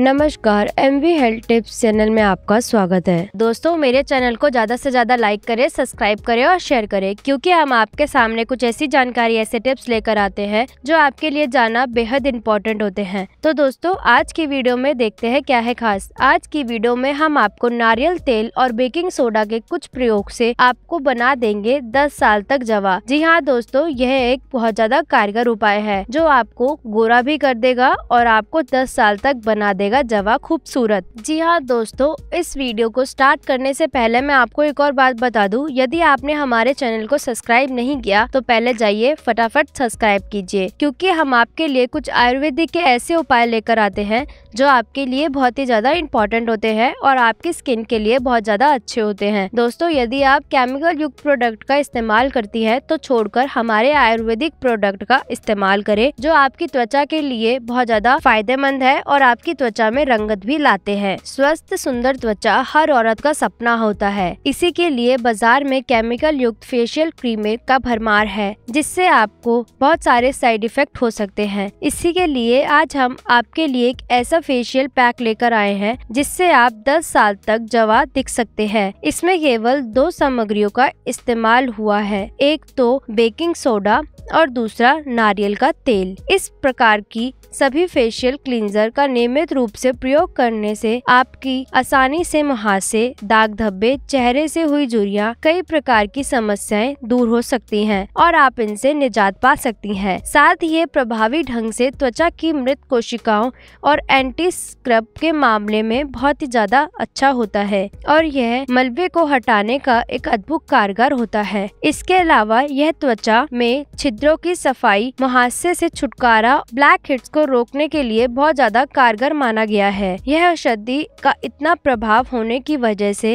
नमस्कार M V health tips channel में आपका स्वागत है दोस्तों मेरे चैनल को ज़्यादा से ज़्यादा लाइक करें सब्सक्राइब करें और शेयर करें क्योंकि हम आपके सामने कुछ ऐसी जानकारी ऐसे टिप्स लेकर आते हैं जो आपके लिए जाना बेहद इम्पोर्टेंट होते हैं तो दोस्तों आज की वीडियो में देखते हैं क्या है खास आज की वीडियो में हम आपको नारियल तेल और बेकिंग सोडा के कुछ प्रयोग ऐसी आपको बना देंगे दस साल तक जवा जी हाँ दोस्तों यह एक बहुत ज्यादा कारगर उपाय है जो आपको गोरा भी कर देगा और आपको दस साल तक बना देगा रहेगा जवा खूबसूरत जी हाँ दोस्तों इस वीडियो को स्टार्ट करने से पहले मैं आपको एक और बात बता दूं यदि आपने हमारे चैनल को सब्सक्राइब नहीं किया तो पहले जाइए फटाफट सब्सक्राइब कीजिए क्योंकि हम आपके लिए कुछ आयुर्वेदिक के ऐसे उपाय लेकर आते हैं जो आपके लिए बहुत ही ज्यादा इम्पोर्टेंट होते हैं और आपकी स्किन के लिए बहुत ज्यादा अच्छे होते हैं दोस्तों यदि आप केमिकल युक्त प्रोडक्ट का इस्तेमाल करती है तो छोड़कर हमारे आयुर्वेदिक प्रोडक्ट का इस्तेमाल करें जो आपकी त्वचा के लिए बहुत ज्यादा फायदेमंद है और आपकी त्वचा त्वचा में रंगत भी लाते हैं स्वस्थ सुंदर त्वचा हर औरत का सपना होता है इसी के लिए बाजार में केमिकल युक्त फेशियल क्रीमें का भरमार है जिससे आपको बहुत सारे साइड इफेक्ट हो सकते हैं इसी के लिए आज हम आपके लिए एक ऐसा फेशियल पैक लेकर आए हैं जिससे आप 10 साल तक जवा दिख सकते हैं इसमें केवल दो सामग्रियों का इस्तेमाल हुआ है एक तो बेकिंग सोडा और दूसरा नारियल का तेल इस प्रकार की सभी फेशियल क्लींजर का नियमित रूप से प्रयोग करने से आपकी आसानी से मुहासे दाग धब्बे चेहरे से हुई जुड़िया कई प्रकार की समस्याएं दूर हो सकती हैं और आप इनसे निजात पा सकती हैं साथ ही ये प्रभावी ढंग से त्वचा की मृत कोशिकाओं और एंटी स्क्रब के मामले में बहुत ही ज्यादा अच्छा होता है और यह मलबे को हटाने का एक अद्भुत कारगर होता है इसके अलावा यह त्वचा में छिद छिद्रों की सफाई मुहासे से छुटकारा ब्लैक हिट्स को रोकने के लिए बहुत ज्यादा कारगर माना गया है यह औषधि का इतना प्रभाव होने की वजह से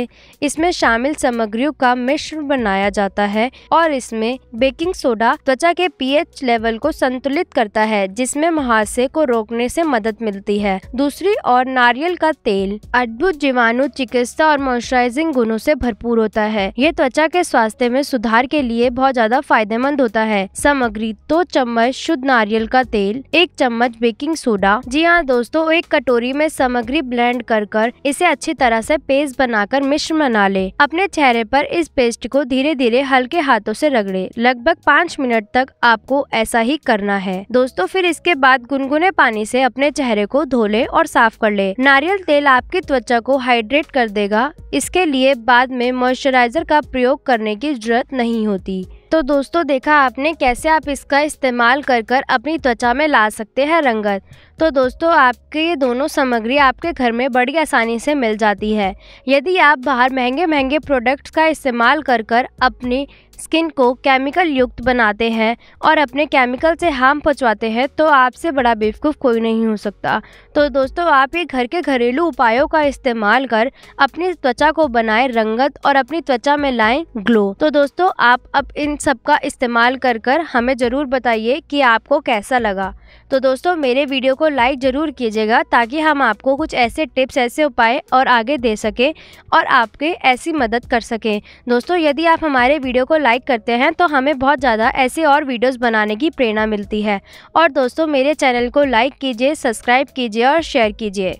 इसमें शामिल सामग्रियों का मिश्र बनाया जाता है और इसमें बेकिंग सोडा त्वचा के पीएच लेवल को संतुलित करता है जिसमें मुहासे को रोकने से मदद मिलती है दूसरी और नारियल का तेल अद्भुत जीवाणु चिकित्सा और मॉइस्चराइजिंग गुणों से भरपूर होता है ये त्वचा के स्वास्थ्य में सुधार के लिए बहुत ज्यादा फायदेमंद होता है सामग्री दो चम्मच शुद्ध नारियल का तेल एक चम्मच बेकिंग सोडा जी हाँ दोस्तों एक कटोरी में सामग्री ब्लेंड कर कर इसे अच्छी तरह से पेस्ट बनाकर मिश्र बना ले अपने चेहरे पर इस पेस्ट को धीरे धीरे हल्के हाथों से रगड़े लगभग पाँच मिनट तक आपको ऐसा ही करना है दोस्तों फिर इसके बाद गुनगुने पानी ऐसी अपने चेहरे को धो ले और साफ कर ले नारियल तेल आपकी त्वचा को हाइड्रेट कर देगा इसके लिए बाद में मॉइस्चराइजर का प्रयोग करने की जरूरत नहीं होती तो दोस्तों देखा आपने कैसे आप इसका इस्तेमाल कर कर अपनी त्वचा में ला सकते हैं रंगत तो दोस्तों आपके ये दोनों सामग्री आपके घर में बड़ी आसानी से मिल जाती है यदि आप बाहर महंगे महंगे प्रोडक्ट्स का इस्तेमाल कर कर अपनी स्किन को केमिकल युक्त बनाते हैं और अपने केमिकल से हार्म पहुँचवाते हैं तो आपसे बड़ा बेवकूफ़ कोई नहीं हो सकता तो दोस्तों आप ये घर के घरेलू उपायों का इस्तेमाल कर अपनी त्वचा को बनाएं रंगत और अपनी त्वचा में लाएं ग्लो तो दोस्तों आप अब इन सब का इस्तेमाल कर कर हमें ज़रूर बताइए कि आपको कैसा लगा तो दोस्तों मेरे वीडियो को लाइक ज़रूर कीजिएगा ताकि हम आपको कुछ ऐसे टिप्स ऐसे उपाय और आगे दे सकें और आपके ऐसी मदद कर सकें दोस्तों यदि आप हमारे वीडियो को लाइक करते हैं तो हमें बहुत ज़्यादा ऐसे और वीडियोस बनाने की प्रेरणा मिलती है और दोस्तों मेरे चैनल को लाइक कीजिए सब्सक्राइब कीजिए और शेयर कीजिए